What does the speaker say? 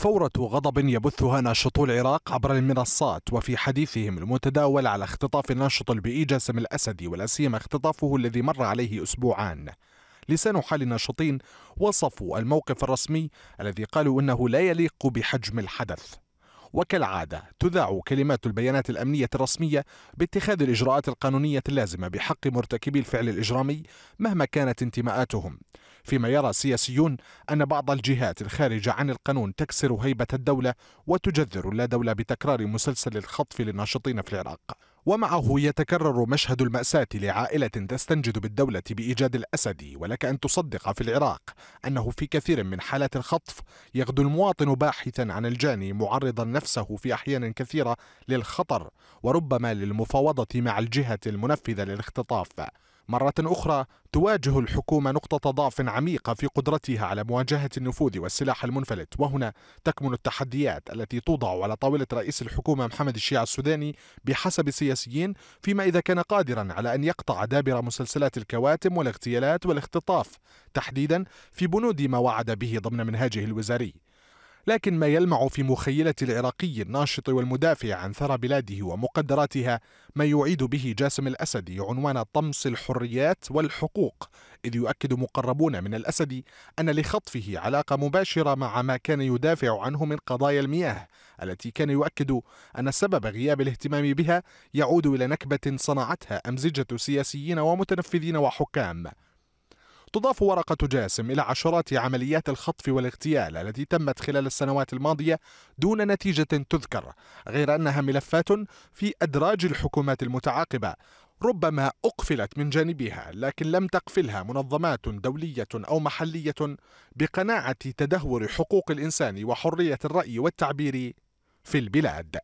فورة غضب يبثها ناشطو العراق عبر المنصات وفي حديثهم المتداول على اختطاف الناشط البيئي جاسم الأسدي ولا سيما اختطافه الذي مر عليه أسبوعان لسان حال الناشطين وصفوا الموقف الرسمي الذي قالوا انه لا يليق بحجم الحدث وكالعاده تذاع كلمات البيانات الامنيه الرسميه باتخاذ الاجراءات القانونيه اللازمه بحق مرتكبي الفعل الاجرامي مهما كانت انتماءاتهم فيما يرى سياسيون أن بعض الجهات الخارجة عن القانون تكسر هيبة الدولة وتجذر اللادولة دولة بتكرار مسلسل الخطف للناشطين في العراق ومعه يتكرر مشهد المأساة لعائلة تستنجد بالدولة بإيجاد الأسد ولك أن تصدق في العراق أنه في كثير من حالات الخطف يغدو المواطن باحثا عن الجاني معرضا نفسه في أحيان كثيرة للخطر وربما للمفاوضة مع الجهة المنفذة للاختطاف مرة أخرى تواجه الحكومة نقطة ضعف عميقة في قدرتها على مواجهة النفوذ والسلاح المنفلت وهنا تكمن التحديات التي توضع على طاولة رئيس الحكومة محمد الشيع السوداني بحسب السياسيين فيما إذا كان قادرا على أن يقطع دابر مسلسلات الكواتم والاغتيالات والاختطاف تحديدا في بنود ما وعد به ضمن منهاجه الوزاري لكن ما يلمع في مخيلة العراقي الناشط والمدافع عن ثرى بلاده ومقدراتها ما يعيد به جاسم الأسد عنوان طمس الحريات والحقوق إذ يؤكد مقربون من الأسد أن لخطفه علاقة مباشرة مع ما كان يدافع عنه من قضايا المياه التي كان يؤكد أن سبب غياب الاهتمام بها يعود إلى نكبة صنعتها أمزجة سياسيين ومتنفذين وحكام تضاف ورقة جاسم إلى عشرات عمليات الخطف والاغتيال التي تمت خلال السنوات الماضية دون نتيجة تذكر غير أنها ملفات في أدراج الحكومات المتعاقبة ربما أقفلت من جانبها لكن لم تقفلها منظمات دولية أو محلية بقناعة تدهور حقوق الإنسان وحرية الرأي والتعبير في البلاد